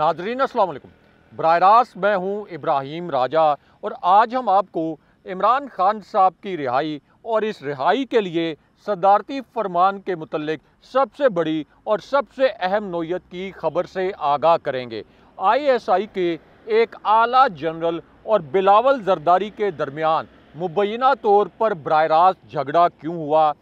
नाजरीन असलकुम बर रास्त मैं हूँ इब्राहिम राजा और आज हम आपको इमरान खान साहब की रिहाई और इस रिहाई के लिए सदारती फरमान के मतलब सबसे बड़ी और सबसे अहम नोयत की खबर से आगाह करेंगे आईएसआई के एक आला जनरल और बिलावल जरदारी के दरमियान मुबैना तौर पर बर रास्त झगड़ा क्यों हुआ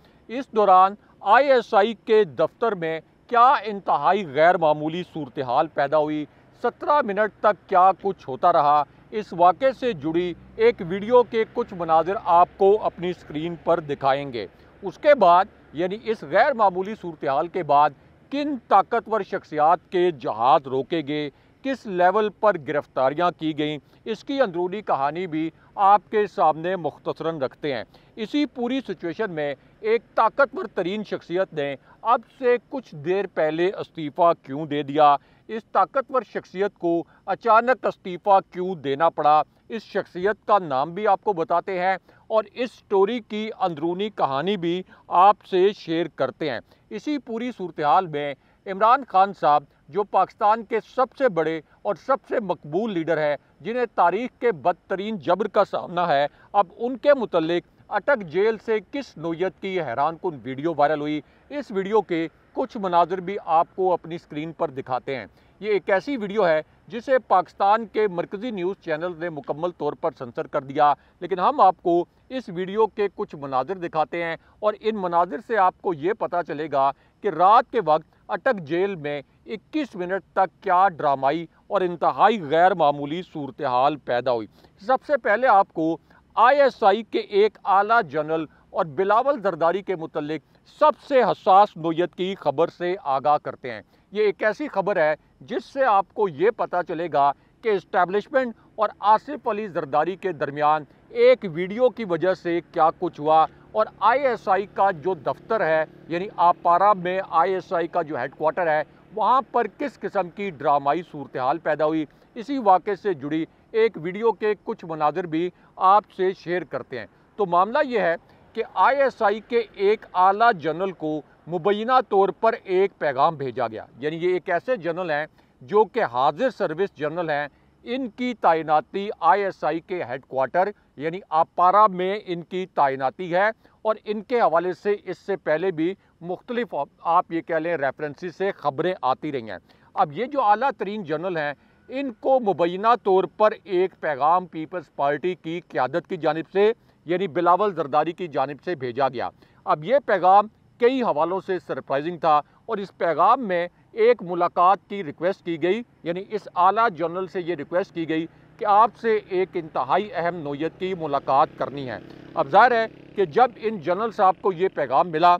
इस दौरान आईएसआई के दफ्तर में क्या इंतहाई गैर मामूली सूरत हाल पैदा हुई सत्रह मिनट तक क्या कुछ होता रहा इस वाक़े से जुड़ी एक वीडियो के कुछ मनाजिर आपको अपनी स्क्रीन पर दिखाएंगे उसके बाद यानी इस गैर मामूली सूरत हाल के बाद किन ताकतवर शख्सियात के जहाज रोके गए किस लेवल पर गिरफ्तारियां की गई इसकी अंदरूनी कहानी भी आपके सामने मुख्तसरा रखते हैं इसी पूरी सिचुएशन में एक ताकतवर तरीन शख्सियत ने अब से कुछ देर पहले इस्तीफ़ा क्यों दे दिया इस ताकतवर शख्सियत को अचानक इस्तीफ़ा क्यों देना पड़ा इस शख्सियत का नाम भी आपको बताते हैं और इस स्टोरी की अंदरूनी कहानी भी आपसे शेयर करते हैं इसी पूरी सूरत हाल में इमरान खान साहब जो पाकिस्तान के सबसे बड़े और सबसे मकबूल लीडर हैं जिन्हें तारीख के बदतरीन जबर का सामना है अब उनके मतलब अटक जेल से किस नोयत की हैरान कन वीडियो वायरल हुई इस वीडियो के कुछ मनाजिर भी आपको अपनी स्क्रीन पर दिखाते हैं ये एक ऐसी वीडियो है जिसे पाकिस्तान के मरकज़ी न्यूज़ चैनल ने मुकम्मल तौर पर सेंसर कर दिया लेकिन हम आपको इस वीडियो के कुछ मनाजिर दिखाते हैं और इन मनाजिर से आपको ये पता चलेगा कि रात के वक्त अटक जेल में 21 मिनट तक क्या ड्रामाई और इंतहाई गैर मामूली सूरत हाल पैदा हुई सबसे पहले आपको आईएसआई के एक आला जनरल और बिलावल जरदारी के मुतलक सबसे हसास नोयत की खबर से आगाह करते हैं ये एक ऐसी खबर है जिससे आपको ये पता चलेगा कि इस्टेब्लिशमेंट और आसिफ अली जरदारी के दरमियान एक वीडियो की वजह से क्या कुछ हुआ और आईएसआई का जो दफ्तर है यानी आपारा में आईएसआई का जो हेडकोार्टर है वहाँ पर किस किस्म की ड्रामाई सूरत हाल पैदा हुई इसी वाक़े से जुड़ी एक वीडियो के कुछ मनाजिर भी आपसे शेयर करते हैं तो मामला यह है कि आईएसआई के एक आला जनरल को मुबैना तौर पर एक पैगाम भेजा गया यानी ये एक ऐसे जनरल हैं जो कि हाजिर सर्विस जनरल हैं इनकी तैनाती आईएसआई के हेडकोार्टर यानी आपारा में इनकी तैनाती है और इनके हवाले से इससे पहले भी मुख्तलिफ आप ये कह लें रेफरेंसी से ख़बरें आती रही हैं अब ये जो आला तरीन जनरल हैं इनको मुबैना तौर पर एक पैगाम पीपल्स पार्टी की क्यादत की जानब से यानी बिलावल जरदारी की जानब से भेजा गया अब ये पैगाम कई हवालों से सरप्राइजिंग था और इस पैगाम में एक मुलाकात की रिक्वेस्ट की गई यानी इस आला जनरल से ये रिक्वेस्ट की गई कि आपसे एक इंतहाई अहम नोयत की मुलाकात करनी है अब जाहिर है कि जब इन जनरल साहब को ये पैगाम मिला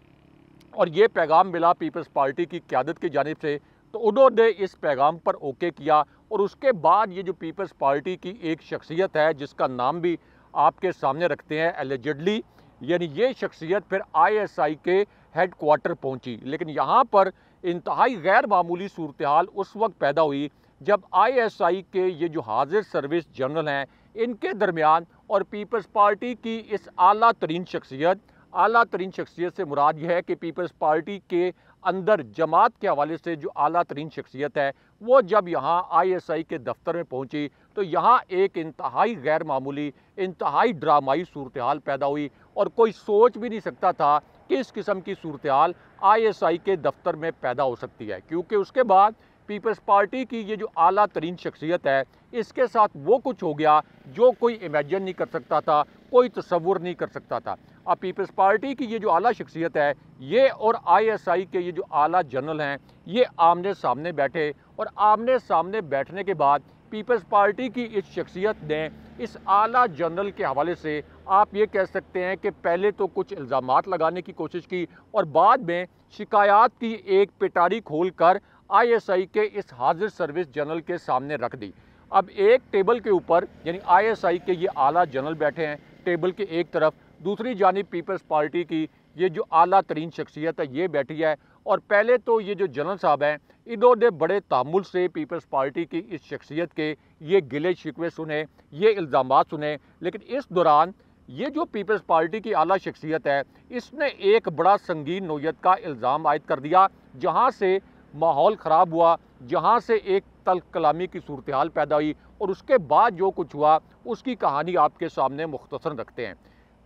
और ये पैगाम मिला पीपल्स पार्टी की क्यादत की जानब से तो उन्होंने इस पैगाम पर ओके किया और उसके बाद ये जो पीपल्स पार्टी की एक शख्सियत है जिसका नाम भी आपके सामने रखते हैं एलिजडली यानी ये शख्सियत फिर आईएसआई के हेड क्वार्टर पहुँची लेकिन यहाँ पर इंतहाई गैर मामूली सूरत हाल उस वक्त पैदा हुई जब आईएसआई के ये जो हाजिर सर्विस जनरल हैं इनके दरमियान और पीपल्स पार्टी की इस अली तरीन शख्सियत अली तरीन शख्सियत से मुराद यह है कि पीपल्स पार्टी के अंदर जमात के हवाले से जो अला तरीन शख्सियत है वो जब यहाँ आई एस आई के दफ्तर में पहुँची तो यहाँ एक इंतहाई गैर मामूली इंतहाई ड्रामाई सूरत हाल पैदा हुई और कोई सोच भी नहीं सकता था कि इस किस्म की सूरत हाल आई एस आई के दफ्तर में पैदा हो सकती है क्योंकि उसके बाद पीपल्स पार्टी की ये जो आला तरीन शख्सियत है इसके साथ वो कुछ हो गया जो कोई इमेजन नहीं कर सकता था कोई तस्वुर नहीं कर सकता था अब पीपल्स पार्टी की ये जो आला शख्सियत है ये और आईएसआई के ये जो आला जनरल हैं ये आमने सामने बैठे और आमने सामने बैठने के बाद पीपल्स पार्टी की इस शख्सियत ने इस आला जनरल के हवाले से आप ये कह सकते हैं कि पहले तो कुछ इल्ज़ाम लगाने की कोशिश की और बाद में शिकायत की एक पिटारी खोल कर आईएसआई के इस हाजिर सर्विस जनरल के सामने रख दी अब एक टेबल के ऊपर यानी आईएसआई के ये आला जनरल बैठे हैं टेबल के एक तरफ दूसरी जानी पीपल्स पार्टी की ये जो आला तरीन शख्सियत है ये बैठी है और पहले तो ये जो जनरल साहब हैं इधर उधर बड़े तामुल से पीपल्स पार्टी की इस शख्सियत के ये गिले शिकवे सुने ये इल्ज़ाम सुने लेकिन इस दौरान ये जो पीपल्स पार्टी की आला शख्सियत है इसने एक बड़ा संगीन नोयत का इल्ज़ाम आयद कर दिया जहाँ से माहौल ख़राब हुआ जहाँ से एक तल कलामी की सूरत हाल पैदा हुई और उसके बाद जो कुछ हुआ उसकी कहानी आपके सामने मुख्तसर रखते हैं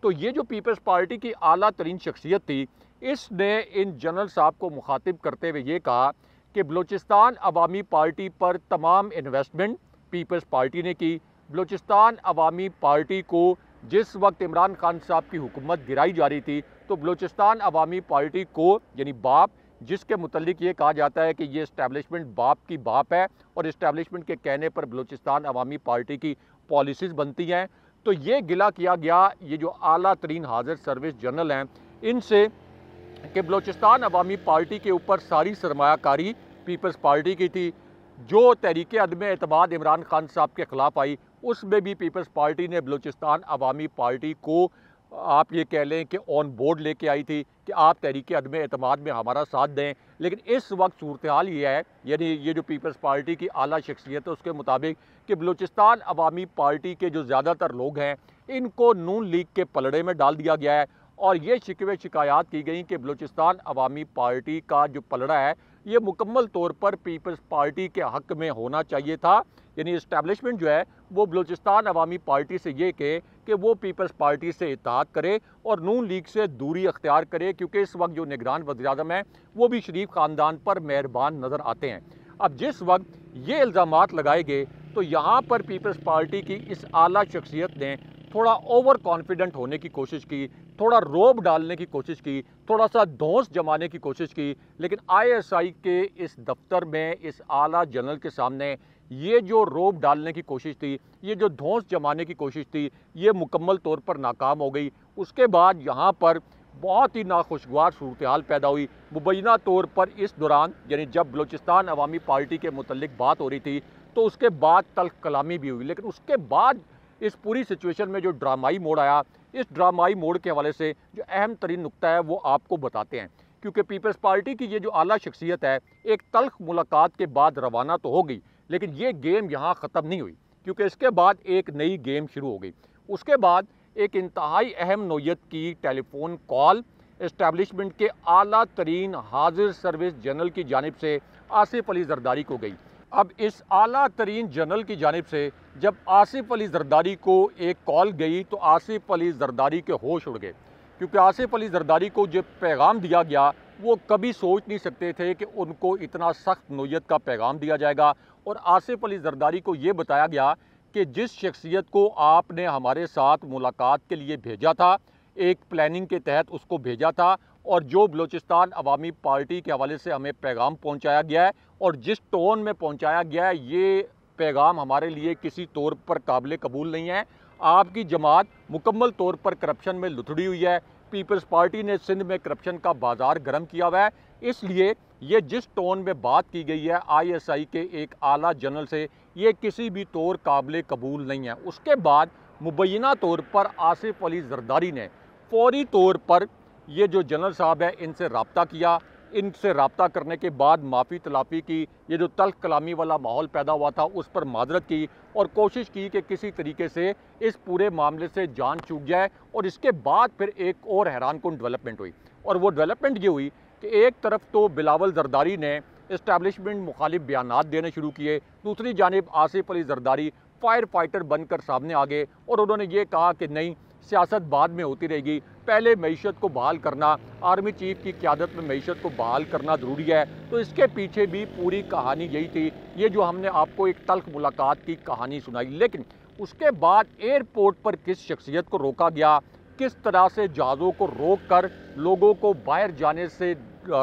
तो ये जो पीपल्स पार्टी की अली तरीन शख्सियत थी इसने इन जनरल साहब को मुखातिब करते हुए ये कहा कि बलूचिस्तान अवामी पार्टी पर तमाम इन्वेस्टमेंट पीपल्स पार्टी ने की बलूचिस्तान अवामी पार्टी को जिस वक्त इमरान खान साहब की हुकूमत गिराई जा रही थी तो बलूचिस्तान अवामी पार्टी को यानी बाप जिसके मतलब ये कहा जाता है कि ये इस्टेबलिशमेंट बाप की बाप है और इस्टेबलिशमेंट के कहने पर बलूचिस्तान अवामी पार्टी की पॉलिसीज़ बनती हैं तो ये गिला किया गया ये जो अली तरीन हाजिर सर्विस जनरल हैं इनसे कि बलूचिस्तान अवामी पार्टी के ऊपर सारी सरमाकारी पीपल्स पार्टी की थी जो तहरीक अदम अतमाद इमरान खान साहब के ख़िलाफ़ आई उसमें भी पीपल्स पार्टी ने बलूचिस्तान अवामी पार्टी को आप ये कह लें कि ऑन बोर्ड लेके आई थी कि आप तहरीक अदम अतमाद में हमारा साथ दें लेकिन इस वक्त सूरत हाल ये है यानी ये जो पीपल्स पार्टी की अली शख्सियत है उसके मुताबिक कि बलूचिस्तान अवामी पार्टी के जो ज़्यादातर लोग हैं इनको नून लीग के पलड़े में डाल दिया गया है और ये शिकवे शिकायत की गई कि बलूचिस्तान अवामी पार्टी का जो पलड़ा है ये मुकम्मल तौर पर पीपल्स पार्टी के हक में होना चाहिए था यानी इस्टेबलिशमेंट जो है वो बलूचिस्तान अवामी पार्टी से ये कहे कि वो पीपल्स पार्टी से इतिहाद करे और नून लीग से दूरी अख्तियार करे क्योंकि इस वक्त जो निगरान वजी अजम हैं वो भी शरीफ ख़ानदान पर मेहरबान नज़र आते हैं अब जिस वक्त ये इल्ज़ाम लगाए गए तो यहाँ पर पीपल्स पार्टी की इस आला शख्सियत ने थोड़ा ओवर कॉन्फिडेंट होने की कोशिश की थोड़ा रोब डालने की कोशिश की थोड़ा सा धोस जमाने की कोशिश की लेकिन आईएसआई के इस दफ्तर में इस आला जनरल के सामने ये जो रोब डालने की कोशिश थी ये जो धोस जमाने की कोशिश थी ये मुकम्मल तौर पर नाकाम हो गई उसके बाद यहाँ पर बहुत ही नाखुशगवार सूरत हाल पैदा हुई मुबैना तौर पर इस दौरान यानी जब बलूचिस्तान अवामी पार्टी के मतलब बात हो रही थी तो उसके बाद तल कलामी भी हुई लेकिन उसके बाद इस पूरी सिचुएशन में जो ड्रामाई मोड़ आया इस ड्रामाई मोड़ के हवाले से जो अहम तरीन नुकता है वो आपको बताते हैं क्योंकि पीपल्स पार्टी की ये जो आला शख्सियत है एक तलख मुलाकात के बाद रवाना तो हो गई लेकिन ये गेम यहाँ ख़त्म नहीं हुई क्योंकि इसके बाद एक नई गेम शुरू हो गई उसके बाद एक इंतहाई अहम नोयत की टेलीफोन कॉल इस्टेबलिशमेंट के अली तरीन हाजिर सर्विस जनरल की जानब से आसिफ अली जरदारी को गई अब इस आला तरीन जनरल की जानब से जब आसिफ अली जरदारी को एक कॉल गई तो आसिफ अली जरदारी के होश उड़ गए क्योंकि आसिफ अली जरदारी को जो पैगाम दिया गया वो कभी सोच नहीं सकते थे कि उनको इतना सख्त नोयत का पैगाम दिया जाएगा और आसिफ अली जरदारी को ये बताया गया कि जिस शख्सियत को आपने हमारे साथ मुलाकात के लिए भेजा था एक प्लानिंग के तहत उसको भेजा था और जो बलूचिस्तान अवामी पार्टी के हवाले से हमें पैगाम पहुँचाया गया है और जिस टोन में पहुँचाया गया है ये पैगाम हमारे लिए किसी तौर पर काबिल कबूल नहीं है आपकी जमात मुकम्मल तौर पर करप्शन में लुथड़ी हुई है पीपल्स पार्टी ने सिंध में करप्शन का बाजार गर्म किया हुआ है इसलिए ये जिस टोन में बात की गई है आईएसआई के एक आला जनरल से ये किसी भी तौर काबिल कबूल नहीं है उसके बाद मुबैना तौर पर आसिफ अली जरदारी ने फौरी तौर पर ये जो जनरल साहब है इनसे रबता किया इनसे रबता करने के बाद माफ़ी तलाफ़ी की ये जो तल्ख कलामी वाला माहौल पैदा हुआ था उस पर माजरत की और कोशिश की कि किसी तरीके से इस पूरे मामले से जान चूक जाए और इसके बाद फिर एक और हैरान कन डेवलपमेंट हुई और वो डेवलपमेंट ये हुई कि एक तरफ तो बिलावल जरदारी ने इस्टबलिशमेंट मुखालिफ बयान देने शुरू किए दूसरी जानब आसिफ अली जरदारी फायर फाइटर बनकर सामने आ गए और उन्होंने ये कहा कि नहीं सियासत बाद में होती रहेगी पहले मीशत को बहाल करना आर्मी चीफ की क्यादत में मीशत को बहाल करना ज़रूरी है तो इसके पीछे भी पूरी कहानी यही थी ये जो हमने आपको एक तल्ख मुलाकात की कहानी सुनाई लेकिन उसके बाद एयरपोर्ट पर किस शख्सियत को रोका गया किस तरह से जहाज़ों को रोक कर लोगों को बाहर जाने से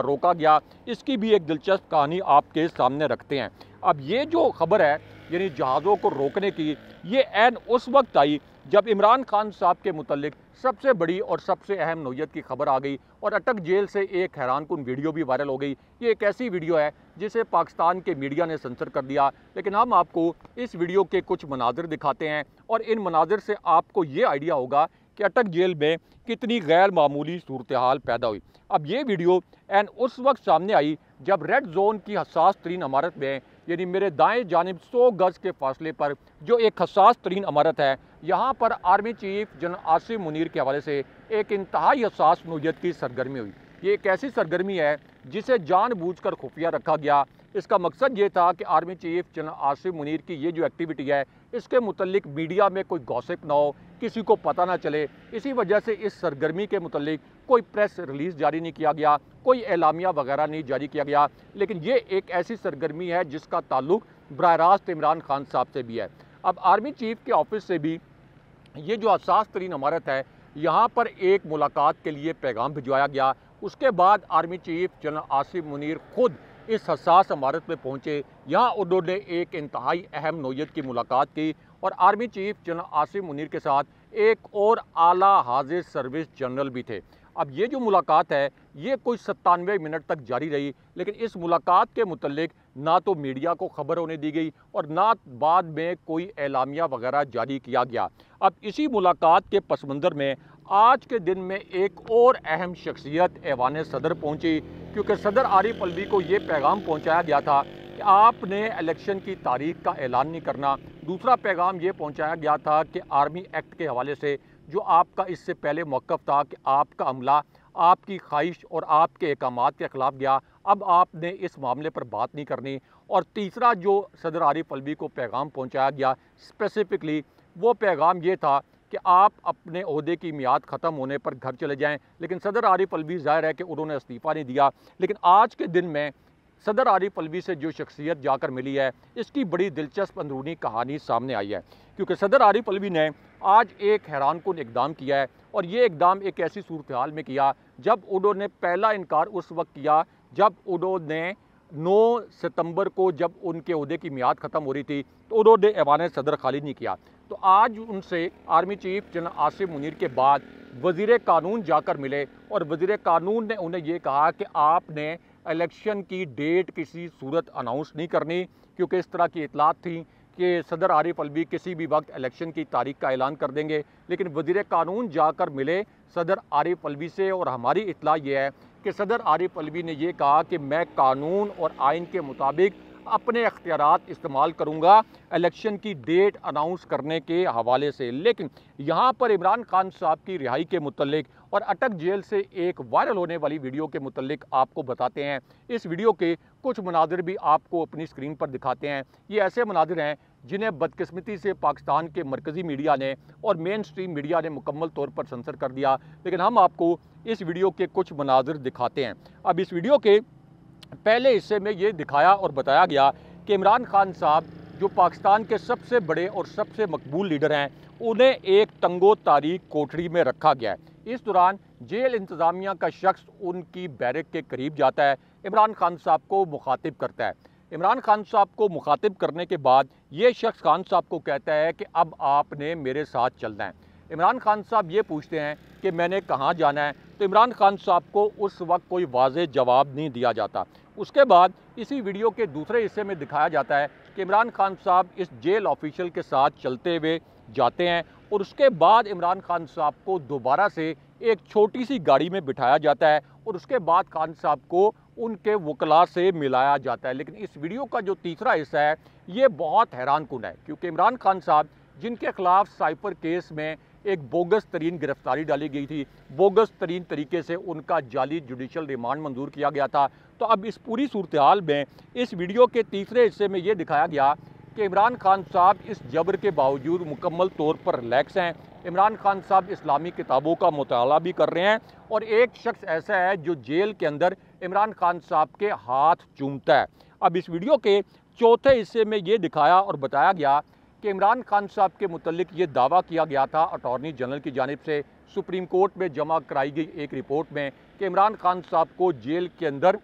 रोका गया इसकी भी एक दिलचस्प कहानी आपके सामने रखते हैं अब ये जो खबर है यानी जहाज़ों को रोकने की ये एन उस वक्त आई जब इमरान खान साहब के मतलब सबसे बड़ी और सबसे अहम नोयत की खबर आ गई और अटक जेल से एक हैरान कन वीडियो भी वायरल हो गई ये एक ऐसी वीडियो है जिसे पाकिस्तान के मीडिया ने सेंसर कर दिया लेकिन हम आपको इस वीडियो के कुछ मनाजिर दिखाते हैं और इन मनाजिर से आपको ये आइडिया होगा कि अटक जेल में कितनी गैर मामूली सूरत हाल पैदा हुई अब ये वीडियो एन उस वक्त सामने आई जब रेड जोन की हसास तरीन इमारत में यानी मेरे दाएं जानब सौ गज़ के फासले पर जो एक हसास तरीन इमारत है यहाँ पर army chief general Asif Munir के हवाले से एक इंतहाई हसास नोयत की सरगर्मी हुई ये एक ऐसी सरगर्मी है जिसे जानबूझकर खुफिया रखा गया इसका मकसद ये था कि army chief general Asif Munir की ये जो एक्टिविटी है इसके मुतलिक मीडिया में कोई गॉसिप ना हो किसी को पता ना चले इसी वजह से इस सरगर्मी के मुतलिक कोई प्रेस रिलीज़ जारी नहीं किया गया कोई एलामिया वगैरह नहीं जारी किया गया लेकिन ये एक ऐसी सरगर्मी है जिसका ताल्लुक बरह रास्त इमरान खान साहब से भी है अब आर्मी चीफ के ऑफिस से भी ये जो असास तरीन इमारत है यहाँ पर एक मुलाकात के लिए पैगाम भिजवाया गया उसके बाद army chief general Asif Munir खुद इस हसास इमारत में पहुँचे यहाँ उन्होंने एक इंतहाई अहम नोयत की मुलाकात की और army chief general Asif Munir के साथ एक और आला हाजिर सर्विस जनरल भी थे अब ये जो मुलाकात है ये कुछ सत्तानवे मिनट तक जारी रही लेकिन इस मुलाकात के मतलब ना तो मीडिया को खबर होने दी गई और ना बाद में कोई एलामिया वगैरह जारी किया गया अब इसी मुलाकात के पस मंज़र में आज के दिन में एक और अहम शख्सियत ऐवान सदर पहुंची क्योंकि सदर आरिफ अलवी को ये पैगाम पहुंचाया गया था कि आपने इलेक्शन की तारीख का ऐलान नहीं करना दूसरा पैगाम ये पहुँचाया गया था कि आर्मी एक्ट के हवाले से जो आपका इससे पहले मौक़ था कि आपका अमला आपकी ख्वाहिश और आपके अहकाम के ख़िलाफ़ गया अब आपने इस मामले पर बात नहीं करनी और तीसरा जो सदर आरिफ अलवी को पैगाम पहुंचाया गया स्पेसिफ़िकली वो पैगाम ये था कि आप अपने अहदे की मियाद ख़त्म होने पर घर चले जाएं लेकिन सदर आरिफ अलवी ज़ाहिर है कि उन्होंने इस्तीफ़ा नहीं दिया लेकिन आज के दिन में सदर आरिफ अलवी से जो शख्सियत जाकर मिली है इसकी बड़ी दिलचस्प अंदरूनी कहानी सामने आई है क्योंकि सदर आरिफ अलवी ने आज एक हैरान कन इकदाम किया है और ये इकदाम एक ऐसी सूरत हाल में किया जब उन्होंने पहला इनकार उस वक्त किया जब उन्होंने 9 सितंबर को जब उनके अहदे की मियाद ख़त्म हो रही थी तो उन्होंने ऐवान सदर खाली नहीं किया तो आज उनसे army chief general Asif Munir के बाद वजीर कानून जाकर मिले और वजीर कानून ने उन्हें ये कहा कि आपने इलेक्शन की डेट किसी सूरत अनाउंस नहीं करनी क्योंकि इस तरह की इतलात थी कि सदर आरिफ अलवी किसी भी वक्त इलेक्शन की तारीख का ऐलान कर देंगे लेकिन वजीर कानून जाकर मिले सदर आरिफ अलवी से और हमारी इतला यह है कि सदर आरिफ अलवी ने यह कहा कि मैं कानून और आइन के मुताबिक अपने अख्तियार इस्तेमाल करूँगा इलेक्शन की डेट अनाउंस करने के हवाले से लेकिन यहाँ पर इमरान खान साहब की रिहाई के मतलब और अटक जेल से एक वायरल होने वाली वीडियो के मतलब आपको बताते हैं इस वीडियो के कुछ मनाजिर भी आपको अपनी स्क्रीन पर दिखाते हैं ये ऐसे मनाजिर हैं जिन्हें बदकस्मती से पाकिस्तान के मरकज़ी मीडिया ने और मेन स्ट्रीम मीडिया ने मुकम्मल तौर पर सेंसर कर दिया लेकिन हम आपको इस वीडियो के कुछ मनाजिर दिखाते हैं अब इस वीडियो के पहले हिस्से में ये दिखाया और बताया गया कि इमरान खान साहब जो पाकिस्तान के सबसे बड़े और सबसे मकबूल लीडर हैं उन्हें एक तंगो तारीख कोठरी में रखा गया है इस दौरान जेल इंतज़ामिया का शख्स उनकी बैरक के करीब जाता है इमरान खान साहब को मुखातिब करता है इमरान खान साहब को मुखातिब करने के बाद ये शख्स खान साहब को कहता है कि अब आपने मेरे साथ चलना है इमरान खान साहब ये पूछते हैं कि मैंने कहाँ जाना है तो इमरान खान साहब को उस वक्त कोई वाज जवाब नहीं दिया जाता उसके बाद इसी वीडियो के दूसरे हिस्से में दिखाया जाता है कि इमरान खान साहब इस जेल ऑफिशियल के साथ चलते हुए जाते हैं और उसके बाद इमरान खान साहब को दोबारा से एक छोटी सी गाड़ी में बिठाया जाता है और उसके बाद खान साहब को उनके वकला से मिलाया जाता है लेकिन इस वीडियो का जो तीसरा हिस्सा है ये बहुत हैरान कन है क्योंकि इमरान खान साहब जिनके खिलाफ साइपर केस में एक बोगस तरीन गिरफ्तारी डाली गई थी बोगस तरीन तरीके से उनका जाली जुडिशल रिमांड मंजूर किया गया था तो अब इस पूरी सूरत हाल में इस वीडियो के तीसरे हिस्से में ये दिखाया गया कि इमरान खान साहब इस जबर के बावजूद मुकम्मल तौर पर रिलैक्स हैं इमरान खान साहब इस्लामी किताबों का मताल भी कर रहे हैं और एक शख्स ऐसा है जो जेल के अंदर इमरान खान साहब के हाथ चूमता है अब इस वीडियो के चौथे हिस्से में ये दिखाया और बताया गया कि इमरान खान साहब के मुतलिक ये दावा किया गया था अटॉर्नी जनरल की जानब से सुप्रीम कोर्ट में जमा कराई गई एक रिपोर्ट में कि इमरान खान साहब को जेल के अंदर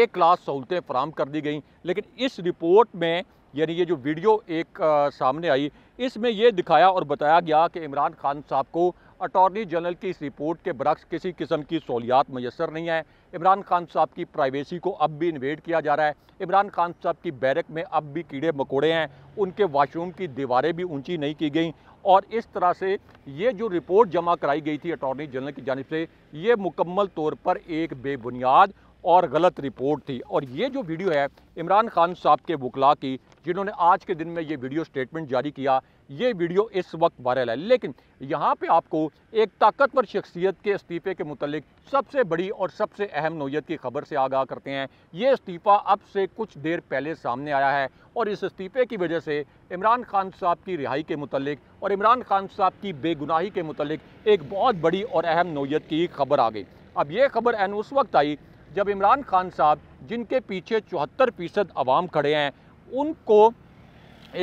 एक लाख सहूलतें फराम कर दी गई लेकिन इस रिपोर्ट में यानी ये जो वीडियो एक आ, सामने आई इसमें यह दिखाया और बताया गया कि इमरान खान साहब को अटॉर्नी जनरल की इस रिपोर्ट के बरक्स किसी किस्म की सहूलियात मैसर नहीं है इमरान खान साहब की प्राइवेसी को अब भी इन्वेट किया जा रहा है इमरान खान साहब की बैरक में अब भी कीड़े मकोड़े हैं उनके वाशरूम की दीवारें भी ऊंची नहीं की गई और इस तरह से ये जो रिपोर्ट जमा कराई गई थी अटॉर्नी जनरल की जानब से ये मुकम्मल तौर पर एक बेबुनियाद और गलत रिपोर्ट थी और ये जो वीडियो है इमरान खान साहब के वकला की जिन्होंने आज के दिन में ये वीडियो स्टेटमेंट जारी किया ये वीडियो इस वक्त वायरल है लेकिन यहाँ पे आपको एक ताकतवर शख्सियत के इस्तीफे के मुतलिक सबसे बड़ी और सबसे अहम नोयत की खबर से आगाह करते हैं ये इस्तीफ़ा अब से कुछ देर पहले सामने आया है और इस इस्तीफे की वजह से इमरान खान साहब की रिहाई के मुतलिक और इमरान खान साहब की बेगुनाही के मुतलिक एक बहुत बड़ी और अहम नोयत की खबर आ गई अब ये खबर एन उस वक्त आई जब इमरान खान साहब जिनके पीछे चौहत्तर फीसद आवाम खड़े हैं उनको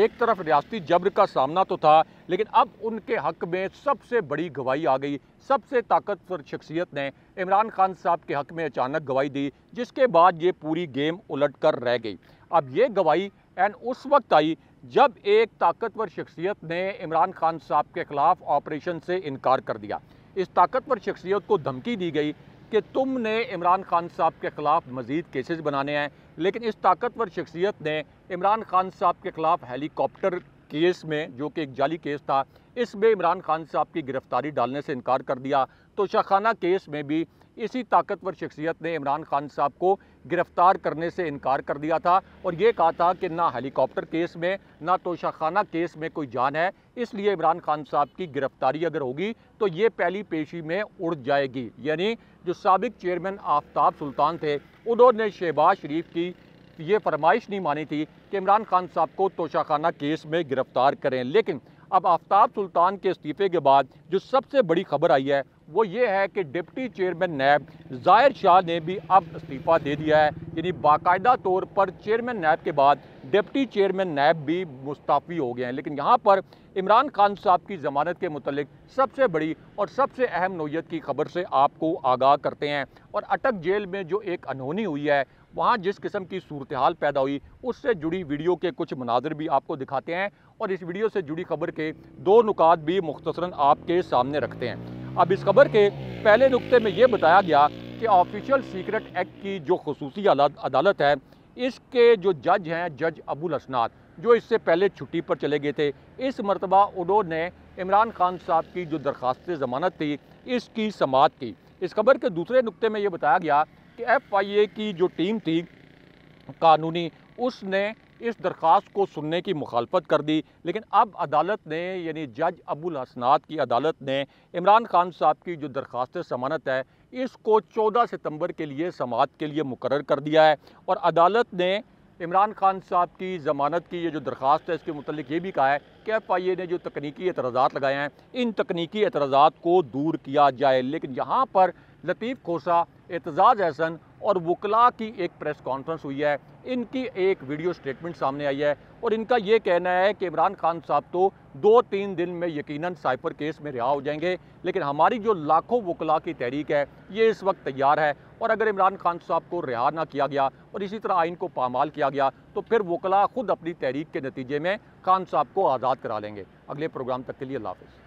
एक तरफ रियासती जबर का सामना तो था लेकिन अब उनके हक में सबसे बड़ी गवाही आ गई सबसे ताकतवर शख्सियत ने इमरान खान साहब के हक में अचानक गवाही दी जिसके बाद ये पूरी गेम उलट कर रह गई अब ये गवाही एंड उस वक्त आई जब एक ताकतवर शख्सियत ने इमरान खान साहब के ख़िलाफ़ ऑपरेशन से इनकार कर दिया इस ताकतवर शख्सियत को धमकी दी गई कि तुमने इमरान खान साहब के ख़िलाफ़ मज़ीद केसेस बनाने हैं लेकिन इस ताकतवर शख्सियत ने इमरान खान साहब के ख़िलाफ़ हेलीकॉप्टर केस में जो कि एक जाली केस था इसमें इमरान खान साहब की गिरफ्तारी डालने से इनकार कर दिया तो शाखाना केस में भी इसी ताकतवर शख्सियत ने इमरान खान साहब को गिरफ्तार करने से इनकार कर दिया था और ये कहा था कि ना हेलीकॉप्टर केस में ना तोशाखाना केस में कोई जान है इसलिए इमरान खान साहब की गिरफ्तारी अगर होगी तो ये पहली पेशी में उड़ जाएगी यानी जो सबक चेयरमैन आफ्ताब सुल्तान थे उन्होंने शहबाज शरीफ की ये फरमाइश नहीं मानी थी कि इमरान खान साहब को तोशाखाना केस में गिरफ्तार करें लेकिन अब आफ्ताब सुल्तान के इस्तीफे के बाद जो सबसे बड़ी खबर आई है वो ये है कि डिप्टी चेयरमैन नैब जाहिर शाह ने भी अब इस्तीफ़ा दे दिया है यानी बाकायदा तौर पर चेयरमैन नैब के बाद डिप्टी चेयरमैन नैब भी मुस्ताफ़ी हो गए हैं लेकिन यहाँ पर इमरान खान साहब की ज़मानत के मतलब सबसे बड़ी और सबसे अहम नोयत की खबर से आपको आगाह करते हैं और अटक जेल में जो एक अनहोनी हुई है वहाँ जिस किस्म की सूरत हाल पैदा हुई उससे जुड़ी वीडियो के कुछ मनाजर भी आपको दिखाते हैं और इस वीडियो से जुड़ी खबर के दो नुकात भी मुख्तरा आपके सामने रखते हैं अब इस खबर के पहले नुकते में ये बताया गया कि ऑफिशियल सीक्रेट एक्ट की जो खसूसी अदालत है इसके जो जज हैं जज अबुल असनाद जो इससे पहले छुट्टी पर चले गए थे इस मरतबा उन्होंने इमरान खान साहब की जो दरख्वास्त ज़मानत थी इसकी समात की इस खबर के दूसरे नुक्ते में ये बताया गया कि एफ आई ए की जो टीम थी कानूनी उसने इस दरख्वास्त को सुनने की मुखालफत कर दी लेकिन अब अदालत ने यानी जज अबुल असनाद की अदालत ने इमरान खान साहब की जो दरख्वास्त ज़मानत है इसको 14 सितंबर के लिए समात के लिए मुकर कर दिया है और अदालत ने इमरान खान साहब की ज़मानत की ये जो दरख्वास्त है इसके मतलब ये भी कहा है कि एफ आई ए ने जो तकनीकी एतराज़ा लगाए हैं इन तकनीकी एतराज़ात को दूर किया जाए लेकिन यहाँ पर लतीफ़ खोसा एतजाज़ अहसन और वकला की एक प्रेस कॉन्फ्रेंस हुई है इनकी एक वीडियो स्टेटमेंट सामने आई है और इनका ये कहना है कि इमरान खान साहब तो दो तीन दिन में यकीनन साइपर केस में रिहा हो जाएंगे लेकिन हमारी जो लाखों वकला की तहरीक है ये इस वक्त तैयार है और अगर इमरान खान साहब को रिहा ना किया गया और इसी तरह आइन को पामाल किया गया तो फिर वकला खुद अपनी तहरीक के नतीजे में खान साहब को आज़ाद करा लेंगे अगले प्रोग्राम तक के लिए अल्लाह